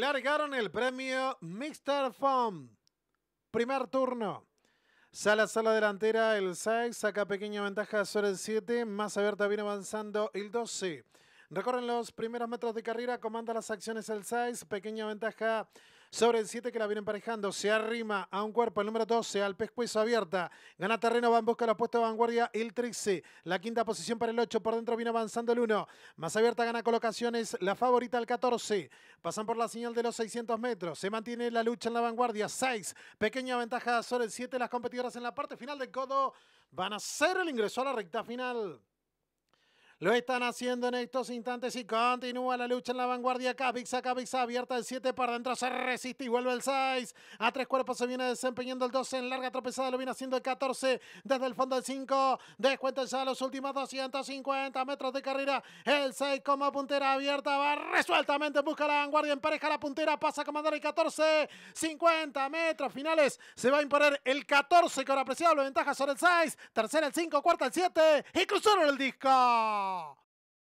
largaron el premio Mr. Foam. Primer turno. Sala, sala delantera, el 6, saca pequeña ventaja sobre el 7, más abierta viene avanzando el 12. Recorren los primeros metros de carrera, comanda las acciones el 6, pequeña ventaja sobre el 7 que la viene emparejando. Se arrima a un cuerpo, el número 12, al pescuezo abierta. Gana terreno, va en busca la puesta de vanguardia el 13. La quinta posición para el 8, por dentro viene avanzando el 1. Más abierta gana colocaciones, la favorita al 14. Pasan por la señal de los 600 metros. Se mantiene la lucha en la vanguardia. 6, pequeña ventaja sobre el 7. Las competidoras en la parte final del codo van a hacer el ingreso a la recta final. Lo están haciendo en estos instantes y continúa la lucha en la vanguardia. acá, Cabixa abierta el 7 para adentro. Se resiste y vuelve el 6. A tres cuerpos se viene desempeñando el 12. En larga tropezada lo viene haciendo el 14. Desde el fondo del 5. Descuenta ya los últimos 250 metros de carrera. El 6 como puntera abierta. Va resueltamente. Busca la vanguardia. Empareja la puntera. Pasa a comandar el 14. 50 metros finales. Se va a imponer el 14 con apreciable ventaja sobre el 6. Tercera el 5. Cuarta el 7. Y cruzaron el disco. law